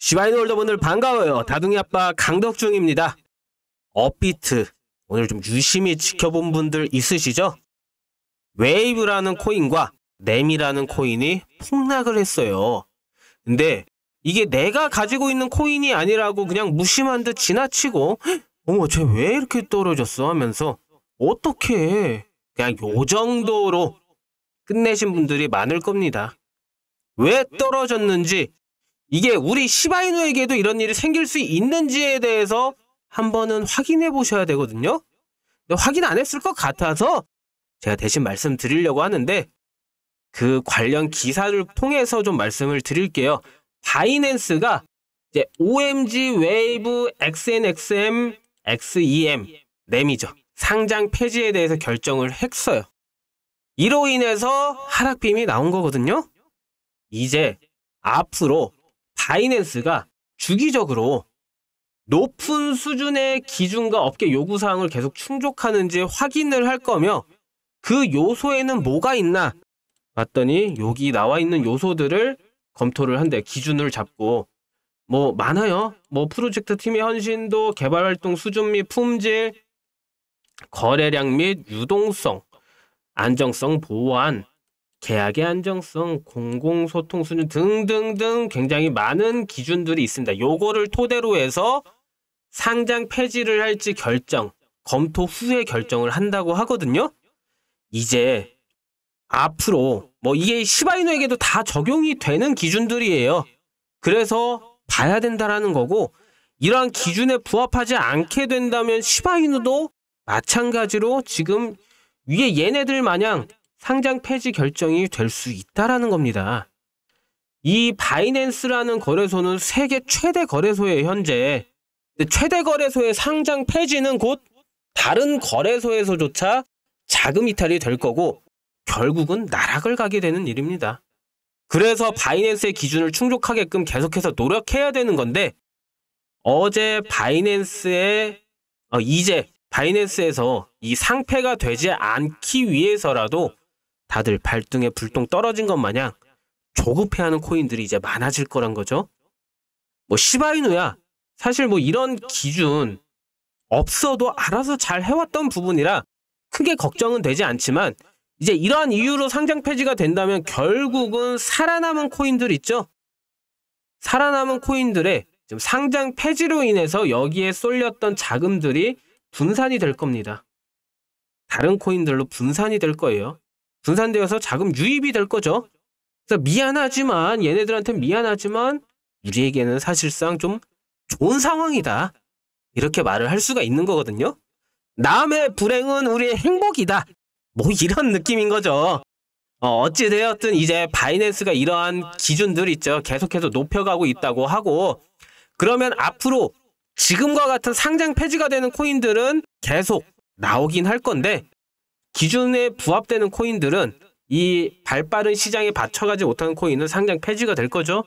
시바이놀더분들 반가워요. 다둥이 아빠 강덕중입니다. 업비트 오늘 좀 유심히 지켜본 분들 있으시죠? 웨이브라는 코인과 램이라는 코인이 폭락을 했어요. 근데 이게 내가 가지고 있는 코인이 아니라고 그냥 무심한 듯 지나치고 어머 쟤 왜 이렇게 떨어졌어 하면서 어떻게 그냥 요 정도로 끝내신 분들이 많을 겁니다. 왜 떨어졌는지 이게 우리 시바이누에게도 이런 일이 생길 수 있는지에 대해서 한 번은 확인해 보셔야 되거든요. 근데 확인 안 했을 것 같아서 제가 대신 말씀드리려고 하는데 그 관련 기사를 통해서 좀 말씀을 드릴게요. 바이낸스가 이제 OMG 웨이브 XNXM XEM 램이죠. 상장 폐지에 대해서 결정을 했어요. 이로 인해서 하락빔이 나온 거거든요. 이제 앞으로 바이낸스가 주기적으로 높은 수준의 기준과 업계 요구사항을 계속 충족하는지 확인을 할 거며 그 요소에는 뭐가 있나 봤더니 여기 나와 있는 요소들을 검토를 한대 기준을 잡고 뭐 많아요 뭐 프로젝트 팀의 헌신도 개발활동 수준 및 품질 거래량 및 유동성 안정성 보완 계약의 안정성, 공공소통 수준 등등등 굉장히 많은 기준들이 있습니다. 요거를 토대로 해서 상장 폐지를 할지 결정, 검토 후에 결정을 한다고 하거든요. 이제 앞으로 뭐 이게 시바이노에게도 다 적용이 되는 기준들이에요. 그래서 봐야 된다라는 거고 이러한 기준에 부합하지 않게 된다면 시바이노도 마찬가지로 지금 위에 얘네들 마냥 상장 폐지 결정이 될 수 있다라는 겁니다. 이 바이낸스라는 거래소는 세계 최대 거래소에 현재 최대 거래소의 상장 폐지는 곧 다른 거래소에서조차 자금 이탈이 될 거고 결국은 나락을 가게 되는 일입니다. 그래서 바이낸스의 기준을 충족하게끔 계속해서 노력해야 되는 건데 어제 바이낸스의 어, 이제 바이낸스에서 이 상패가 되지 않기 위해서라도 다들 발등에 불똥 떨어진 것 마냥 조급해하는 코인들이 이제 많아질 거란 거죠. 뭐 시바이누야 사실 뭐 이런 기준 없어도 알아서 잘 해왔던 부분이라 크게 걱정은 되지 않지만 이제 이러한 이유로 상장 폐지가 된다면 결국은 살아남은 코인들 있죠. 살아남은 코인들의 상장 폐지로 인해서 여기에 쏠렸던 자금들이 분산이 될 겁니다. 다른 코인들로 분산이 될 거예요. 분산되어서 자금 유입이 될 거죠. 그래서 미안하지만 얘네들한테 미안하지만 우리에게는 사실상 좀 좋은 상황이다. 이렇게 말을 할 수가 있는 거거든요. 남의 불행은 우리의 행복이다. 뭐 이런 느낌인 거죠. 어, 어찌되었든 이제 바이낸스가 이러한 기준들 있죠. 계속해서 높여가고 있다고 하고 그러면 앞으로 지금과 같은 상장 폐지가 되는 코인들은 계속 나오긴 할 건데 기준에 부합되는 코인들은 이 발빠른 시장에 받쳐가지 못하는 코인은 상장 폐지가 될 거죠.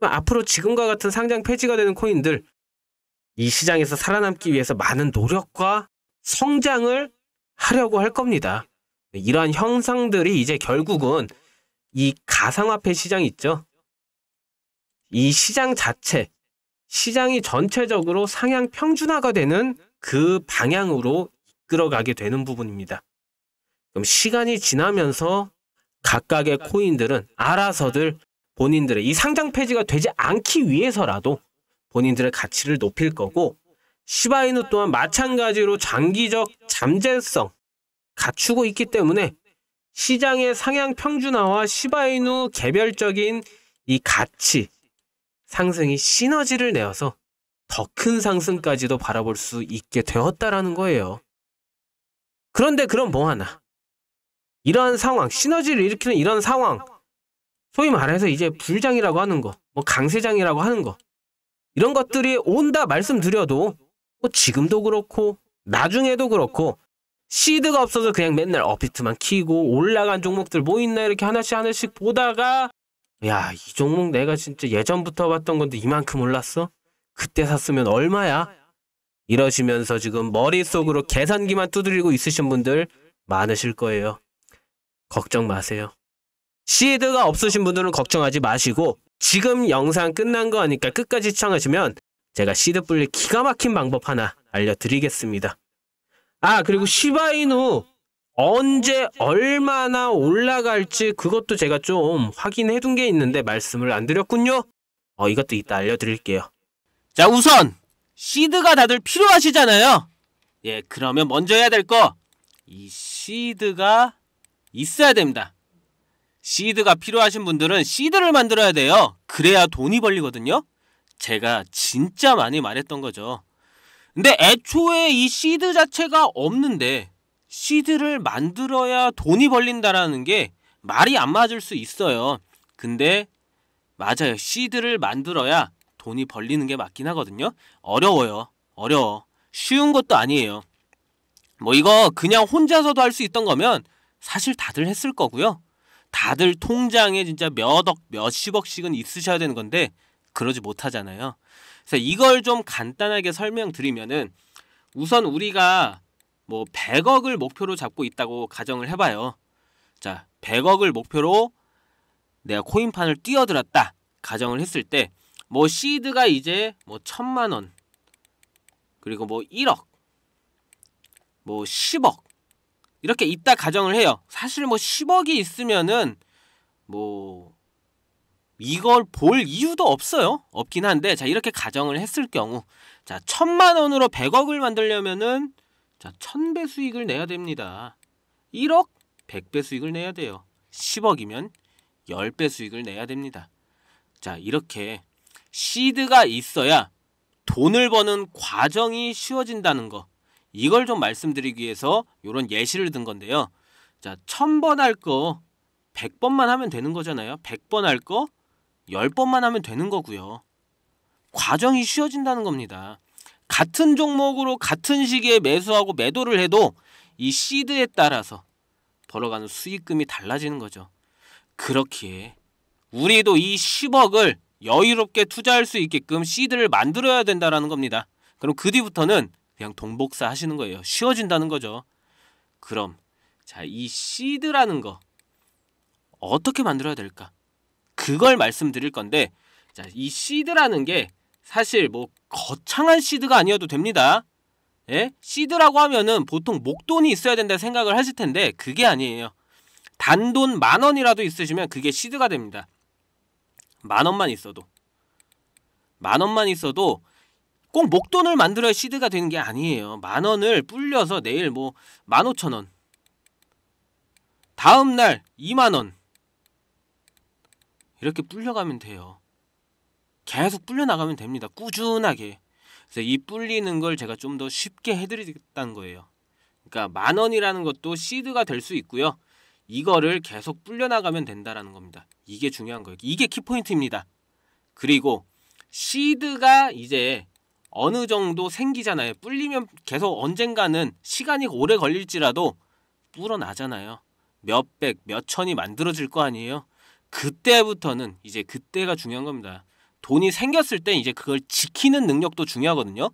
앞으로 지금과 같은 상장 폐지가 되는 코인들 이 시장에서 살아남기 위해서 많은 노력과 성장을 하려고 할 겁니다. 이러한 형상들이 이제 결국은 이 가상화폐 시장 있죠. 이 시장 자체, 시장이 전체적으로 상향 평준화가 되는 그 방향으로 이끌어가게 되는 부분입니다. 그럼 시간이 지나면서 각각의 코인들은 알아서들 본인들의 이 상장 폐지가 되지 않기 위해서라도 본인들의 가치를 높일 거고 시바이누 또한 마찬가지로 장기적 잠재성 갖추고 있기 때문에 시장의 상향 평준화와 시바이누 개별적인 이 가치 상승이 시너지를 내어서 더 큰 상승까지도 바라볼 수 있게 되었다라는 거예요. 그런데 그럼 뭐 하나? 이런 상황, 시너지를 일으키는 이런 상황, 소위 말해서 이제 불장이라고 하는 거, 뭐 강세장이라고 하는 거, 이런 것들이 온다 말씀드려도 뭐 지금도 그렇고 나중에도 그렇고 시드가 없어서 그냥 맨날 어피트만 키고 올라간 종목들 뭐 있나 이렇게 하나씩 하나씩 보다가 야 이 종목 내가 진짜 예전부터 봤던 건데 이만큼 올랐어? 그때 샀으면 얼마야? 이러시면서 지금 머릿속으로 계산기만 두드리고 있으신 분들 많으실 거예요. 걱정 마세요. 시드가 없으신 분들은 걱정하지 마시고 지금 영상 끝난 거니까 끝까지 시청하시면 제가 시드 분리 기가 막힌 방법 하나 알려드리겠습니다. 아 그리고 시바이누 언제 얼마나 올라갈지 그것도 제가 좀 확인해 둔 게 있는데 말씀을 안 드렸군요. 어 이것도 이따 알려드릴게요. 자 우선 시드가 다들 필요하시잖아요. 예 그러면 먼저 해야 될 거 이 시드가 있어야 됩니다. 시드가 필요하신 분들은 시드를 만들어야 돼요. 그래야 돈이 벌리거든요. 제가 진짜 많이 말했던 거죠. 근데 애초에 이 시드 자체가 없는데 시드를 만들어야 돈이 벌린다라는 게 말이 안 맞을 수 있어요. 근데 맞아요. 시드를 만들어야 돈이 벌리는 게 맞긴 하거든요. 어려워요. 어려워. 쉬운 것도 아니에요. 뭐 이거 그냥 혼자서도 할 수 있던 거면 사실 다들 했을 거고요. 다들 통장에 진짜 몇억, 몇십억씩은 있으셔야 되는 건데 그러지 못하잖아요. 그래서 이걸 좀 간단하게 설명드리면은 우선 우리가 뭐 100억을 목표로 잡고 있다고 가정을 해봐요. 자, 100억을 목표로 내가 코인판을 뛰어들었다 가정을 했을 때 뭐 시드가 이제 뭐 천만 원 그리고 뭐 1억 뭐 10억 이렇게 있다 가정을 해요. 사실 뭐 10억이 있으면은 뭐 이걸 볼 이유도 없어요. 없긴 한데 자 이렇게 가정을 했을 경우 자 천만 원으로 100억을 만들려면은 자 1000배 수익을 내야 됩니다. 1억 100배 수익을 내야 돼요. 10억이면 10배 수익을 내야 됩니다. 자 이렇게 시드가 있어야 돈을 버는 과정이 쉬워진다는 거 이걸 좀 말씀드리기 위해서 이런 예시를 든 건데요. 자, 1000번 할 거 100번만 하면 되는 거잖아요. 100번 할 거 10번만 하면 되는 거고요. 과정이 쉬워진다는 겁니다. 같은 종목으로 같은 시기에 매수하고 매도를 해도 이 시드에 따라서 벌어가는 수익금이 달라지는 거죠. 그렇기에 우리도 이 10억을 여유롭게 투자할 수 있게끔 시드를 만들어야 된다는 겁니다. 그럼 그 뒤부터는 그냥 동복사 하시는 거예요. 쉬워진다는 거죠. 그럼 자, 이 시드라는 거 어떻게 만들어야 될까? 그걸 말씀드릴 건데 자, 이 시드라는 게 사실 뭐 거창한 시드가 아니어도 됩니다. 예? 시드라고 하면은 보통 목돈이 있어야 된다 생각을 하실 텐데 그게 아니에요. 단돈 만 원이라도 있으시면 그게 시드가 됩니다. 만 원만 있어도 만 원만 있어도 꼭 목돈을 만들어야 시드가 되는 게 아니에요. 만 원을 불려서 내일 뭐 만 오천 원 다음 날 2만 원 이렇게 불려가면 돼요. 계속 불려나가면 됩니다. 꾸준하게. 그래서 이 불리는 걸 제가 좀 더 쉽게 해드리겠다는 거예요. 그러니까 만 원이라는 것도 시드가 될 수 있고요. 이거를 계속 불려나가면 된다라는 겁니다. 이게 중요한 거예요. 이게 키포인트입니다. 그리고 시드가 이제 어느 정도 생기잖아요. 뿔리면 계속 언젠가는 시간이 오래 걸릴지라도 불어나잖아요. 몇백, 몇천이 만들어질 거 아니에요. 그때부터는 이제 그때가 중요한 겁니다. 돈이 생겼을 때 이제 그걸 지키는 능력도 중요하거든요.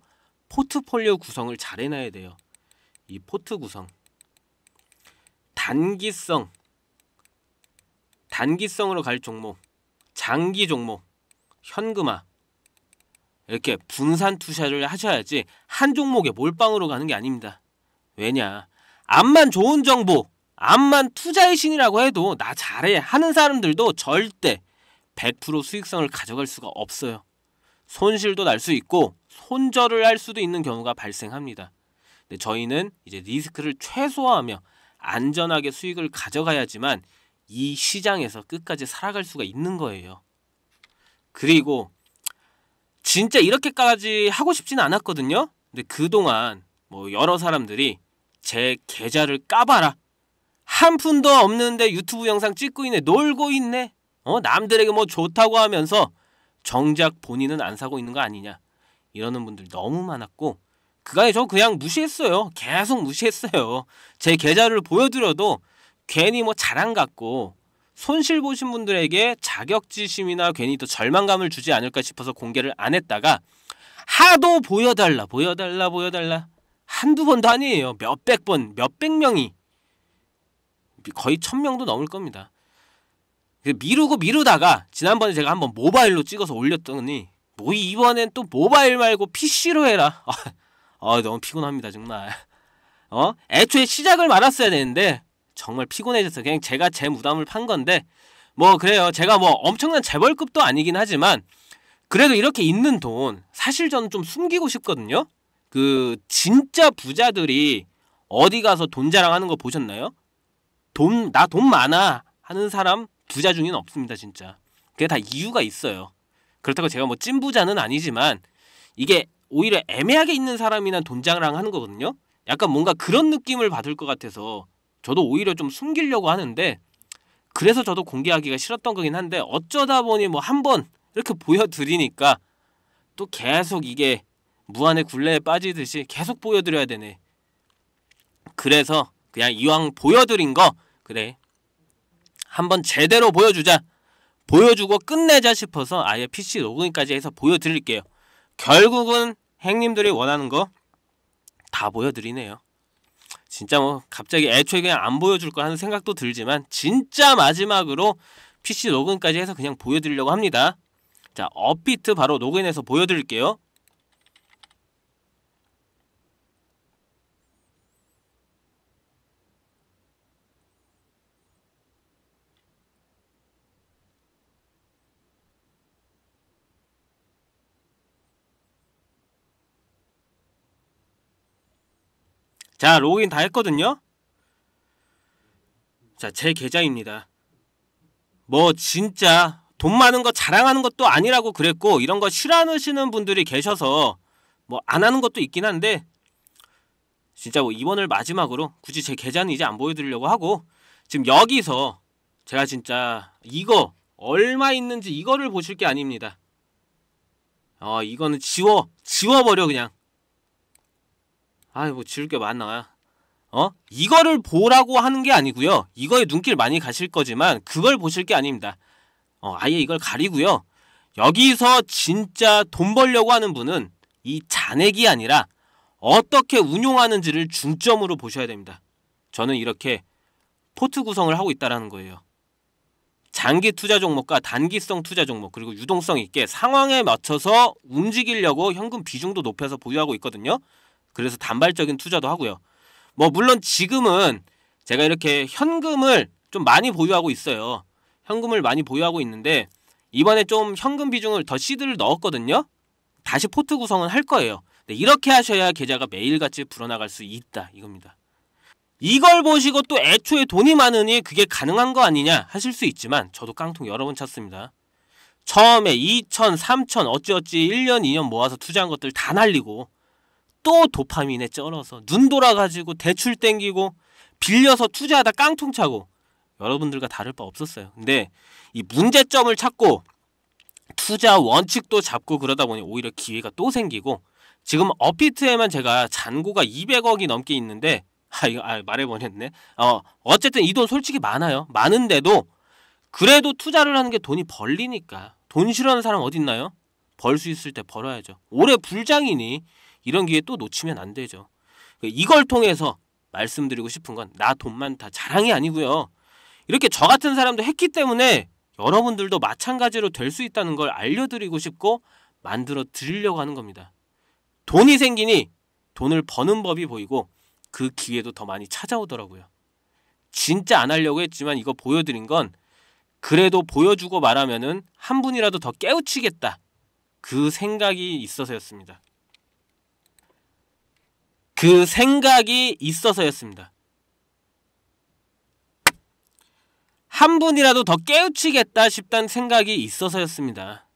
포트폴리오 구성을 잘 해놔야 돼요. 이 포트 구성. 단기성. 단기성으로 갈 종목. 장기 종목. 현금화. 이렇게 분산 투자를 하셔야지 한 종목에 몰빵으로 가는 게 아닙니다. 왜냐? 암만 좋은 정보, 암만 투자의 신이라고 해도 나 잘해 하는 사람들도 절대 100% 수익성을 가져갈 수가 없어요. 손실도 날 수 있고 손절을 할 수도 있는 경우가 발생합니다. 근데 저희는 이제 리스크를 최소화하며 안전하게 수익을 가져가야지만 이 시장에서 끝까지 살아갈 수가 있는 거예요. 그리고 진짜 이렇게까지 하고 싶지는 않았거든요. 근데 그동안 뭐 여러 사람들이 제 계좌를 까봐라. 한 푼도 없는데 유튜브 영상 찍고 있네. 놀고 있네. 어, 남들에게 뭐 좋다고 하면서 정작 본인은 안 사고 있는 거 아니냐. 이러는 분들 너무 많았고 그간에 저 그냥 무시했어요. 계속 무시했어요. 제 계좌를 보여드려도 괜히 뭐 자랑 같고 손실 보신 분들에게 자격지심이나 괜히 또 절망감을 주지 않을까 싶어서 공개를 안 했다가 하도 보여달라 보여달라 보여달라 한두 번도 아니에요 몇백 번 몇백 명이 거의 천 명도 넘을 겁니다 그 미루고 미루다가 지난번에 제가 한번 모바일로 찍어서 올렸더니 뭐 이번엔 또 모바일 말고 PC로 해라 아 너무 피곤합니다 정말 어 애초에 시작을 말았어야 되는데 정말 피곤해져서 그냥 제가 제 무담을 판 건데 뭐 그래요. 제가 뭐 엄청난 재벌급도 아니긴 하지만 그래도 이렇게 있는 돈 사실 저는 좀 숨기고 싶거든요. 그 진짜 부자들이 어디 가서 돈 자랑하는 거 보셨나요? 돈 나 돈 많아 하는 사람 부자 중에는 없습니다 진짜. 그게 다 이유가 있어요. 그렇다고 제가 뭐 찐부자는 아니지만 이게 오히려 애매하게 있는 사람이나 돈 자랑하는 거거든요. 약간 뭔가 그런 느낌을 받을 것 같아서 저도 오히려 좀 숨기려고 하는데 그래서 저도 공개하기가 싫었던 거긴 한데 어쩌다 보니 뭐 한번 이렇게 보여드리니까 또 계속 이게 무한의 굴레에 빠지듯이 계속 보여드려야 되네. 그래서 그냥 이왕 보여드린 거 그래 한번 제대로 보여주자 보여주고 끝내자 싶어서 아예 PC 로그인까지 해서 보여드릴게요. 결국은 행님들이 원하는 거 다 보여드리네요. 진짜 뭐 갑자기 애초에 그냥 안 보여줄 거 하는 생각도 들지만 진짜 마지막으로 PC 로그인까지 해서 그냥 보여드리려고 합니다. 자, 업비트 바로 로그인해서 보여드릴게요. 자, 로그인 다 했거든요? 자, 제 계좌입니다. 뭐 진짜 돈 많은 거 자랑하는 것도 아니라고 그랬고 이런 거 싫어하시는 분들이 계셔서 뭐 안 하는 것도 있긴 한데 진짜 뭐 이번을 마지막으로 굳이 제 계좌는 이제 안 보여드리려고 하고 지금 여기서 제가 진짜 이거 얼마 있는지 이거를 보실 게 아닙니다. 어 이거는 지워 지워버려 그냥 아이 뭐 지울 게 많나 어? 이거를 보라고 하는 게 아니고요. 이거에 눈길 많이 가실 거지만 그걸 보실 게 아닙니다. 어, 아예 이걸 가리고요. 여기서 진짜 돈 벌려고 하는 분은 이 잔액이 아니라 어떻게 운용하는지를 중점으로 보셔야 됩니다. 저는 이렇게 포트 구성을 하고 있다라는 거예요. 장기 투자 종목과 단기성 투자 종목 그리고 유동성 있게 상황에 맞춰서 움직이려고 현금 비중도 높여서 보유하고 있거든요. 그래서 단발적인 투자도 하고요. 뭐 물론 지금은 제가 이렇게 현금을 좀 많이 보유하고 있어요. 현금을 많이 보유하고 있는데 이번에 좀 현금 비중을 더 시드를 넣었거든요. 다시 포트 구성은 할 거예요. 네, 이렇게 하셔야 계좌가 매일같이 불어나갈 수 있다 이겁니다. 이걸 보시고 또 애초에 돈이 많으니 그게 가능한 거 아니냐 하실 수 있지만 저도 깡통 여러 번찾습니다 처음에 2천, 3천 어찌어찌 1년, 2년 모아서 투자한 것들 다 날리고 또 도파민에 쩔어서 눈 돌아가지고 대출 땡기고 빌려서 투자하다 깡통 차고 여러분들과 다를 바 없었어요. 근데 이 문제점을 찾고 투자 원칙도 잡고 그러다 보니 오히려 기회가 또 생기고 지금 업비트에만 제가 잔고가 200억이 넘게 있는데 아 이거 아, 말해버렸네. 어 어쨌든 이 돈 솔직히 많아요. 많은데도 그래도 투자를 하는 게 돈이 벌리니까 돈 싫어하는 사람 어딨나요? 벌 수 있을 때 벌어야죠. 올해 불장이니 이런 기회 또 놓치면 안 되죠. 그러니까 이걸 통해서 말씀드리고 싶은 건 나돈만다 자랑이 아니고요. 이렇게 저 같은 사람도 했기 때문에 여러분들도 마찬가지로 될 수 있다는 걸 알려드리고 싶고 만들어 드리려고 하는 겁니다. 돈이 생기니 돈을 버는 법이 보이고 그 기회도 더 많이 찾아오더라고요. 진짜 안 하려고 했지만 이거 보여드린 건 그래도 보여주고 말하면은 한 분이라도 더 깨우치겠다. 그 생각이 있어서였습니다. 그 생각이 있어서였습니다. 한 분이라도 더 깨우치겠다 싶다는 생각이 있어서였습니다.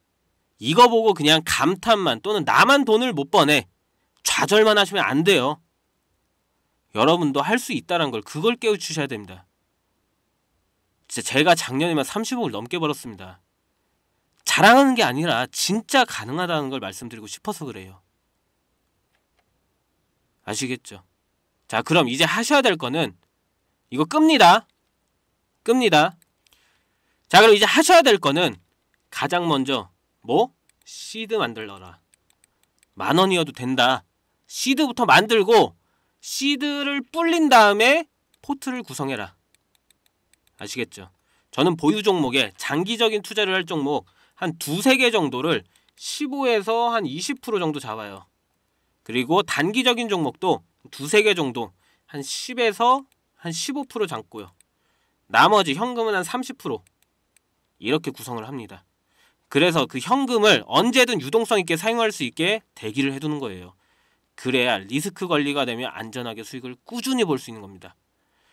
이거 보고 그냥 감탄만 또는 나만 돈을 못 버네. 좌절만 하시면 안 돼요. 여러분도 할 수 있다는 걸 그걸 깨우치셔야 됩니다. 진짜 제가 작년에만 30억을 넘게 벌었습니다. 자랑하는 게 아니라 진짜 가능하다는 걸 말씀드리고 싶어서 그래요. 아시겠죠? 자, 그럼 이제 하셔야 될 거는 이거 끕니다. 끕니다. 자, 그럼 이제 하셔야 될 거는 가장 먼저 뭐? 시드 만들러라만 원이어도 된다. 시드부터 만들고 시드를 뿔린 다음에 포트를 구성해라. 아시겠죠? 저는 보유 종목에 장기적인 투자를 할 종목 한 두세 개 정도를 15에서 한 20% 정도 잡아요. 그리고 단기적인 종목도 두세 개 정도 한 10에서 한 15% 잡고요. 나머지 현금은 한 30% 이렇게 구성을 합니다. 그래서 그 현금을 언제든 유동성 있게 사용할 수 있게 대기를 해두는 거예요. 그래야 리스크 관리가 되면 안전하게 수익을 꾸준히 볼 수 있는 겁니다.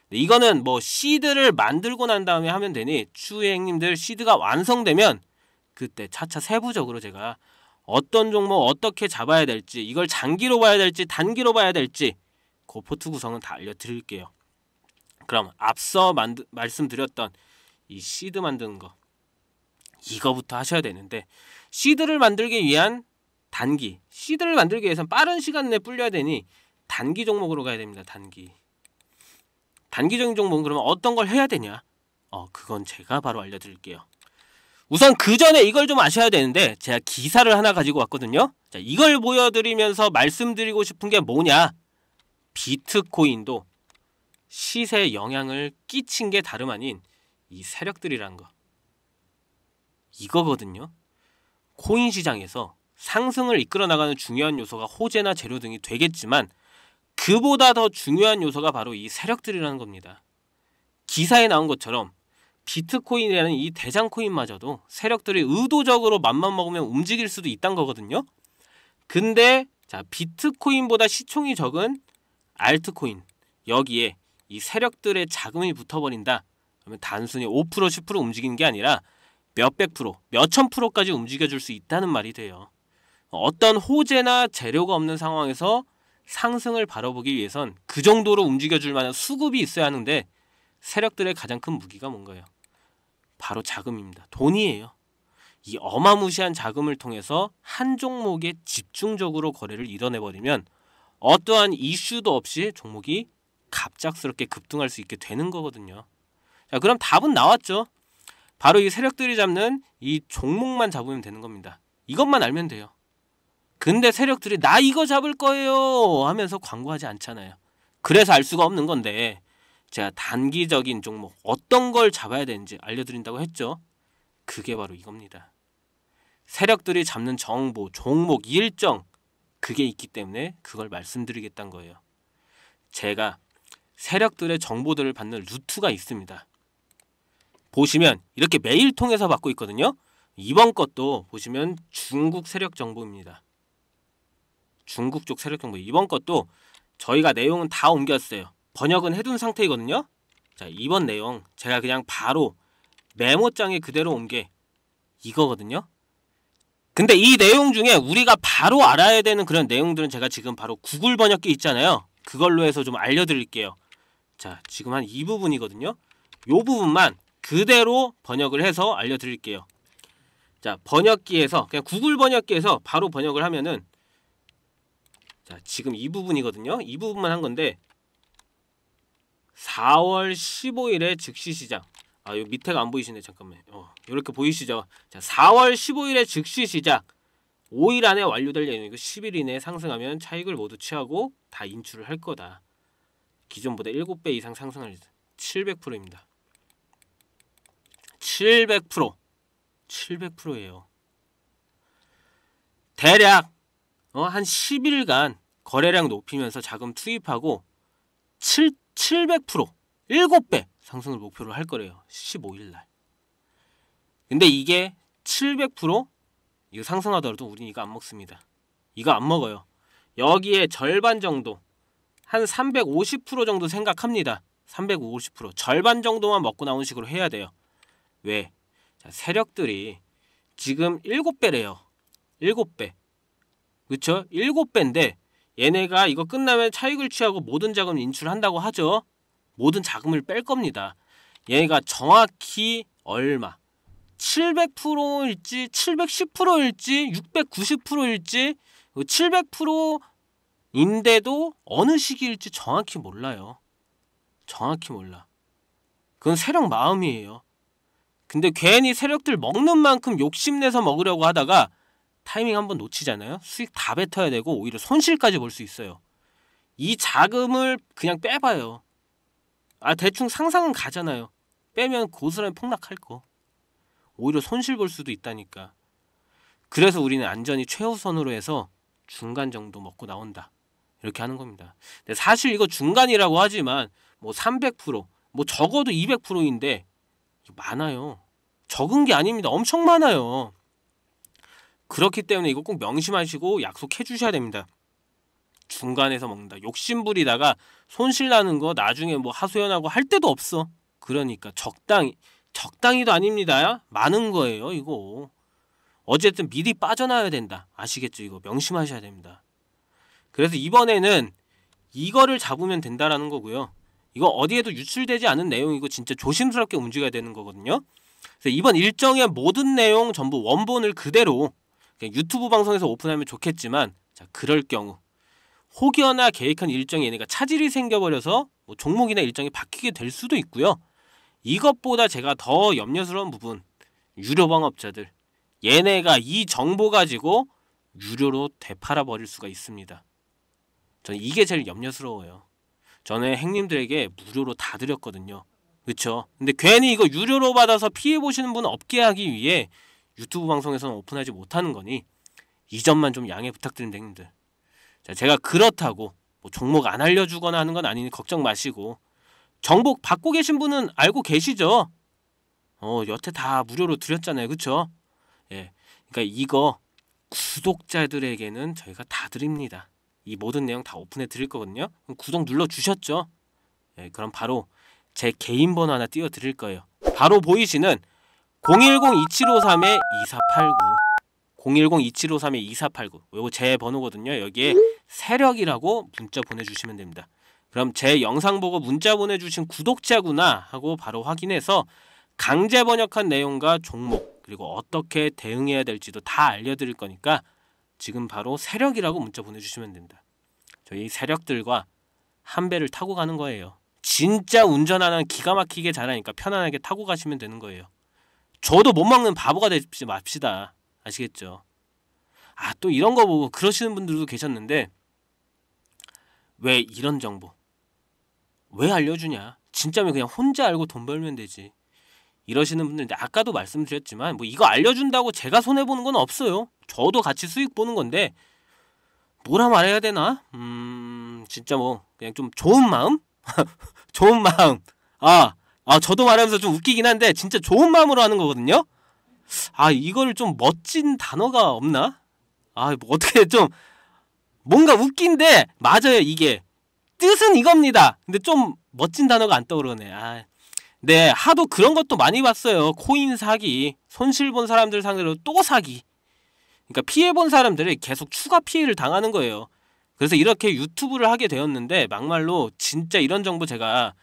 이거는 뭐 시드를 만들고 난 다음에 하면 되니 추행님들 시드가 완성되면 그때 차차 세부적으로 제가 어떤 종목 어떻게 잡아야 될지 이걸 장기로 봐야 될지 단기로 봐야 될지 그 포트 구성은 다 알려드릴게요. 그럼 앞서 만드, 말씀드렸던 이 시드 만드는 거 이거부터 하셔야 되는데 시드를 만들기 위한 단기 시드를 만들기 위해서는 빠른 시간 내에 불려야 되니 단기 종목으로 가야 됩니다. 단기 단기적인 종목은 그러면 어떤 걸 해야 되냐? 어 그건 제가 바로 알려드릴게요. 우선 그 전에 이걸 좀 아셔야 되는데 제가 기사를 하나 가지고 왔거든요. 자, 이걸 보여드리면서 말씀드리고 싶은 게 뭐냐. 비트코인도 시세에 영향을 끼친 게 다름 아닌 이 세력들이란 거. 이거거든요. 코인 시장에서 상승을 이끌어 나가는 중요한 요소가 호재나 재료 등이 되겠지만 그보다 더 중요한 요소가 바로 이 세력들이라는 겁니다. 기사에 나온 것처럼 비트코인이라는 이 대장 코인마저도 세력들이 의도적으로 맘만 먹으면 움직일 수도 있단 거거든요. 근데 자 비트코인보다 시총이 적은 알트코인 여기에 이 세력들의 자금이 붙어버린다. 그러면 단순히 5% 10% 움직이는 게 아니라 몇백 프로, 몇천 프로까지 움직여줄 수 있다는 말이 돼요. 어떤 호재나 재료가 없는 상황에서 상승을 바라보기 위해선 그 정도로 움직여줄 만한 수급이 있어야 하는데 세력들의 가장 큰 무기가 뭔가요? 바로 자금입니다. 돈이에요. 이 어마무시한 자금을 통해서 한 종목에 집중적으로 거래를 이뤄내버리면 어떠한 이슈도 없이 종목이 갑작스럽게 급등할 수 있게 되는 거거든요. 자, 그럼 답은 나왔죠. 바로 이 세력들이 잡는 이 종목만 잡으면 되는 겁니다. 이것만 알면 돼요. 근데 세력들이 나 이거 잡을 거예요 하면서 광고하지 않잖아요. 그래서 알 수가 없는 건데 제가 단기적인 종목 어떤 걸 잡아야 되는지 알려드린다고 했죠. 그게 바로 이겁니다. 세력들이 잡는 정보, 종목, 일정 그게 있기 때문에 그걸 말씀드리겠다는 거예요. 제가 세력들의 정보들을 받는 루트가 있습니다. 보시면 이렇게 메일 통해서 받고 있거든요. 이번 것도 보시면 중국 세력 정보입니다. 중국 쪽 세력 정보 이번 것도 저희가 내용은 다 옮겼어요. 번역은 해둔 상태이거든요. 자, 이번 내용 제가 그냥 바로 메모장에 그대로 온 게 이거거든요. 근데 이 내용 중에 우리가 바로 알아야 되는 그런 내용들은 제가 지금 바로 구글 번역기 있잖아요. 그걸로 해서 좀 알려드릴게요. 자, 지금 한 이 부분이거든요. 요 부분만 그대로 번역을 해서 알려드릴게요. 자, 번역기에서 그냥 구글 번역기에서 바로 번역을 하면은 자, 지금 이 부분이거든요. 이 부분만 한 건데 4월 15일에 즉시 시작. 아, 요 밑에가 안 보이시네. 잠깐만. 어, 이렇게 보이시죠? 자, 4월 15일에 즉시 시작. 5일 안에 완료될 예정이고 10일 이내에 상승하면 차익을 모두 취하고 다 인출을 할 거다. 기존보다 7배 이상 상승할 700%입니다. 700% 700%예요. 대략 어, 한 10일간 거래량 높이면서 자금 투입하고 7 700% 7배 상승을 목표로 할 거래요. 15일 날. 근데 이게 700% 이거 상승하더라도 우린 이거 안 먹습니다. 이거 안 먹어요. 여기에 절반 정도 한 350% 정도 생각합니다. 350% 절반 정도만 먹고 나온 식으로 해야 돼요. 왜? 자, 세력들이 지금 7배래요. 7배. 그쵸? 7배인데 얘네가 이거 끝나면 차익을 취하고 모든 자금 을 인출한다고 하죠. 모든 자금을 뺄 겁니다. 얘가 네 정확히 얼마 700%일지 710%일지 690%일지 700%인데도 어느 시기일지 정확히 몰라요. 정확히 몰라. 그건 세력 마음이에요. 근데 괜히 세력들 먹는 만큼 욕심내서 먹으려고 하다가 타이밍 한번 놓치잖아요. 수익 다 뱉어야 되고 오히려 손실까지 볼 수 있어요. 이 자금을 그냥 빼봐요. 아 대충 상상은 가잖아요. 빼면 고스란히 폭락할 거. 오히려 손실 볼 수도 있다니까. 그래서 우리는 안전이 최우선으로 해서 중간 정도 먹고 나온다. 이렇게 하는 겁니다. 근데 사실 이거 중간이라고 하지만 뭐 300%, 뭐 적어도 200%인데 많아요. 적은 게 아닙니다. 엄청 많아요. 그렇기 때문에 이거 꼭 명심하시고 약속해 주셔야 됩니다. 중간에서 먹는다. 욕심부리다가 손실나는 거 나중에 뭐 하소연하고 할 때도 없어. 그러니까 적당히 적당히도 아닙니다. 많은 거예요, 이거. 어쨌든 미리 빠져나와야 된다. 아시겠죠? 이거 명심하셔야 됩니다. 그래서 이번에는 이거를 잡으면 된다라는 거고요. 이거 어디에도 유출되지 않은 내용이고 진짜 조심스럽게 움직여야 되는 거거든요. 그래서 이번 일정의 모든 내용 전부 원본을 그대로 유튜브 방송에서 오픈하면 좋겠지만 자 그럴 경우 혹여나 계획한 일정에 얘네가 차질이 생겨버려서 뭐 종목이나 일정이 바뀌게 될 수도 있고요. 이것보다 제가 더 염려스러운 부분 유료방업자들 얘네가 이 정보 가지고 유료로 되팔아 버릴 수가 있습니다. 저는 이게 제일 염려스러워요. 전에 행님들에게 무료로 다 드렸거든요. 그렇죠 근데 괜히 이거 유료로 받아서 피해보시는 분 없게 하기 위해 유튜브 방송에서는 오픈하지 못하는 거니 이 점만 좀 양해 부탁드립니다 형님들 자, 제가 그렇다고 뭐 종목 안 알려주거나 하는 건 아니니 걱정 마시고 정복 받고 계신 분은 알고 계시죠? 어 여태 다 무료로 드렸잖아요 그쵸? 예 그러니까 이거 구독자들에게는 저희가 다 드립니다 이 모든 내용 다 오픈해 드릴 거거든요 구독 눌러 주셨죠? 예 그럼 바로 제 개인 번호 하나 띄워 드릴 거예요 바로 보이시는 010-2753-2489 010-2753-2489 요거 제 번호거든요. 여기에 세력이라고 문자 보내주시면 됩니다. 그럼 제 영상 보고 문자 보내주신 구독자구나 하고 바로 확인해서 강제 번역한 내용과 종목 그리고 어떻게 대응해야 될지도 다 알려드릴 거니까 지금 바로 세력이라고 문자 보내주시면 됩니다. 저희 세력들과 한 배를 타고 가는 거예요. 진짜 운전하는 기가 막히게 잘하니까 편안하게 타고 가시면 되는 거예요. 저도 못 막는 바보가 되지 맙시다. 아시겠죠? 아, 또 이런 거 보고 그러시는 분들도 계셨는데, 왜 이런 정보? 왜 알려주냐? 진짜면 그냥 혼자 알고 돈 벌면 되지. 이러시는 분들인데, 아까도 말씀드렸지만, 뭐 이거 알려준다고 제가 손해보는 건 없어요. 저도 같이 수익 보는 건데, 뭐라 말해야 되나? 음, 진짜 뭐, 그냥 좀 좋은 마음? 좋은 마음. 아, 아, 저도 말하면서 좀 웃기긴 한데 진짜 좋은 마음으로 하는 거거든요. 아, 이걸 좀 멋진 단어가 없나? 아, 뭐 어떻게 좀 뭔가 웃긴데 맞아요, 이게. 뜻은 이겁니다. 근데 좀 멋진 단어가 안 떠오르네. 아. 네, 하도 그런 것도 많이 봤어요. 코인 사기, 손실 본 사람들 상대로 또 사기. 그러니까 피해 본 사람들이 계속 추가 피해를 당하는 거예요. 그래서 이렇게 유튜브를 하게 되었는데 막말로 진짜 이런 정보 제가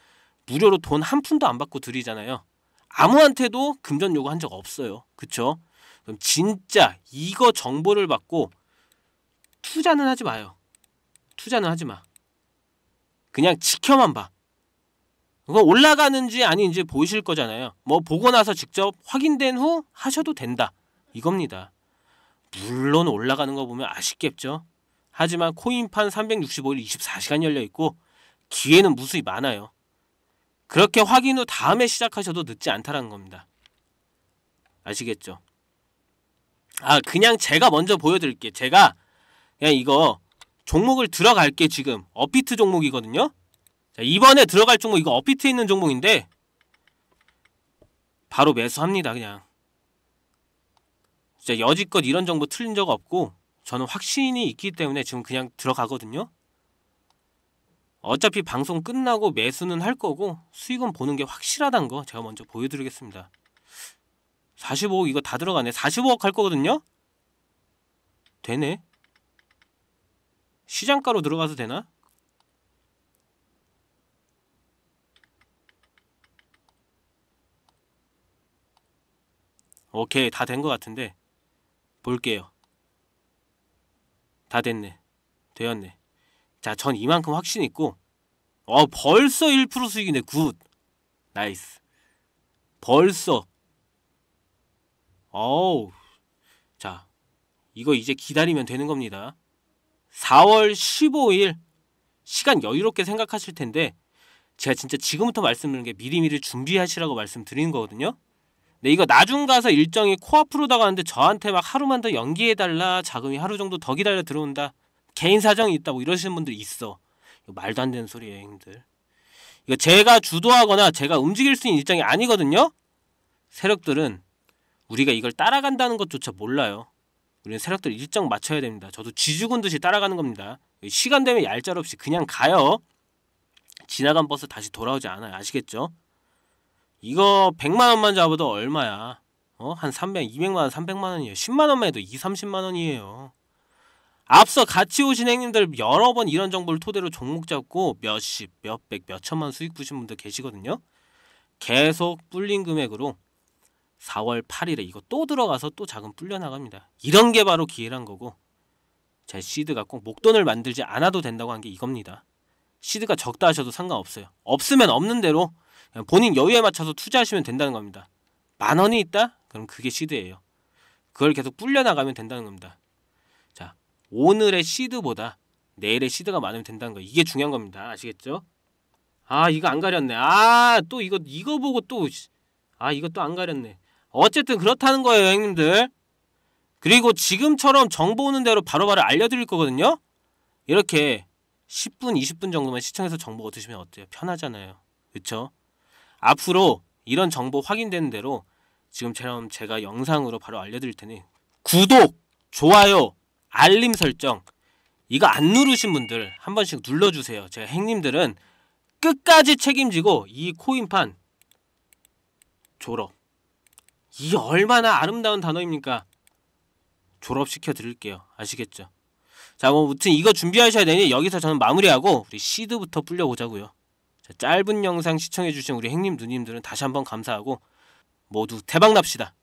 무료로 돈 한 푼도 안 받고 드리잖아요. 아무한테도 금전 요구한 적 없어요. 그쵸? 그럼 진짜 이거 정보를 받고 투자는 하지 마요. 투자는 하지 마. 그냥 지켜만 봐. 그거 올라가는지 아닌지 보이실 거잖아요. 뭐 보고 나서 직접 확인된 후 하셔도 된다. 이겁니다. 물론 올라가는 거 보면 아쉽겠죠. 하지만 코인판 365일 24시간 열려 있고 기회는 무수히 많아요. 그렇게 확인 후 다음에 시작하셔도 늦지 않다라는 겁니다. 아시겠죠? 아 그냥 제가 먼저 보여드릴게요. 제가 그냥 이거 종목을 들어갈게 지금 업비트 종목이거든요. 자, 이번에 들어갈 종목 이거 업비트 있는 종목인데 바로 매수합니다 그냥. 진짜 여지껏 이런 정보 틀린 적 없고 저는 확신이 있기 때문에 지금 그냥 들어가거든요. 어차피 방송 끝나고 매수는 할 거고 수익은 보는 게 확실하단 거 제가 먼저 보여드리겠습니다. 45억 이거 다 들어가네. 45억 할 거거든요. 되네. 시장가로 들어가서 되나? 오케이 다 된 거 같은데 볼게요. 다 됐네. 되었네. 자, 전 이만큼 확신 있고 어, 벌써 1% 수익이네. 굿. 나이스. 벌써. 어우. 자, 이거 이제 기다리면 되는 겁니다. 4월 15일 시간 여유롭게 생각하실 텐데 제가 진짜 지금부터 말씀드리는 게 미리미리 준비하시라고 말씀드리는 거거든요. 근데 이거 나중 가서 일정이 코앞으로 다가는데 저한테 막 하루만 더 연기해달라 자금이 하루 정도 더 기다려 들어온다 개인 사정이 있다고 이러시는 분들 있어. 말도 안 되는 소리예요, 형들. 이거 제가 주도하거나 제가 움직일 수 있는 일정이 아니거든요. 세력들은 우리가 이걸 따라간다는 것조차 몰라요. 우리는 세력들 일정 맞춰야 됩니다. 저도 지죽은 듯이 따라가는 겁니다. 시간 되면 얄짤 없이 그냥 가요. 지나간 버스 다시 돌아오지 않아요. 아시겠죠? 이거 100만 원만 잡아도 얼마야? 어? 한 300, 200만 원, 300만 원이에요. 10만 원만 해도 2, 30만 원이에요. 앞서 같이 오신 행님들 여러 번 이런 정보를 토대로 종목 잡고 몇십, 몇백, 몇천만 수익 부신 분들 계시거든요. 계속 불린 금액으로 4월 8일에 이거 또 들어가서 또 자금 불려나갑니다. 이런 게 바로 기회란 거고 제 시드가 꼭 목돈을 만들지 않아도 된다고 한 게 이겁니다. 시드가 적다 하셔도 상관없어요. 없으면 없는 대로 본인 여유에 맞춰서 투자하시면 된다는 겁니다. 만 원이 있다? 그럼 그게 시드예요. 그걸 계속 불려나가면 된다는 겁니다. 오늘의 시드보다 내일의 시드가 많으면 된다는 거 이게 중요한 겁니다. 아시겠죠? 아 이거 안 가렸네. 아 또 이거 이거 보고 또 아 이것도 안 가렸네. 어쨌든 그렇다는 거예요 형님들. 그리고 지금처럼 정보 오는 대로 바로바로 알려드릴 거거든요. 이렇게 10분 20분 정도만 시청해서 정보 얻으시면 어때요? 편하잖아요. 그쵸? 앞으로 이런 정보 확인되는 대로 지금처럼 제가 영상으로 바로 알려드릴 테니 구독, 좋아요, 알림 설정 이거 안 누르신 분들 한 번씩 눌러주세요. 제가 행님들은 끝까지 책임지고 이 코인판 졸업 이 얼마나 아름다운 단어입니까? 졸업시켜 드릴게요. 아시겠죠? 자, 뭐 무튼 이거 준비하셔야 되니 여기서 저는 마무리하고 우리 시드부터 불려보자고요. 짧은 영상 시청해주신 우리 행님 누님들은 다시 한 번 감사하고 모두 대박 납시다.